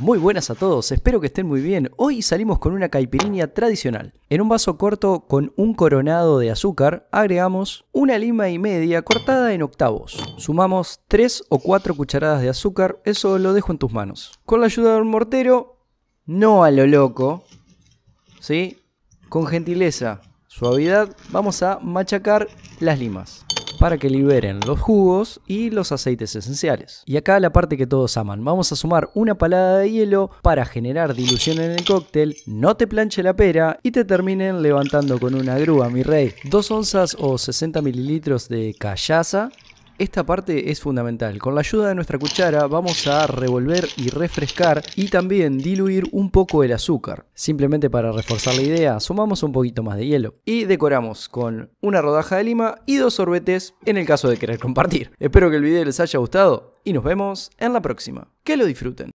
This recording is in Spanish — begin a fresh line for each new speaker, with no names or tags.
Muy buenas a todos, espero que estén muy bien. Hoy salimos con una caipirinha tradicional. En un vaso corto con un coronado de azúcar agregamos una lima y media cortada en octavos. Sumamos 3 o 4 cucharadas de azúcar, eso lo dejo en tus manos. Con la ayuda de un mortero, no a lo loco, ¿sí? Con gentileza, suavidad, vamos a machacar las limas para que liberen los jugos y los aceites esenciales. Y acá la parte que todos aman. Vamos a sumar una palada de hielo para generar dilución en el cóctel, no te planche la pera y te terminen levantando con una grúa, mi rey. 2 onzas o 60 mililitros de callaza, esta parte es fundamental. Con la ayuda de nuestra cuchara vamos a revolver y refrescar y también diluir un poco el azúcar. Simplemente para reforzar la idea, sumamos un poquito más de hielo y decoramos con una rodaja de lima y dos sorbetes en el caso de querer compartir. Espero que el video les haya gustado y nos vemos en la próxima. Que lo disfruten.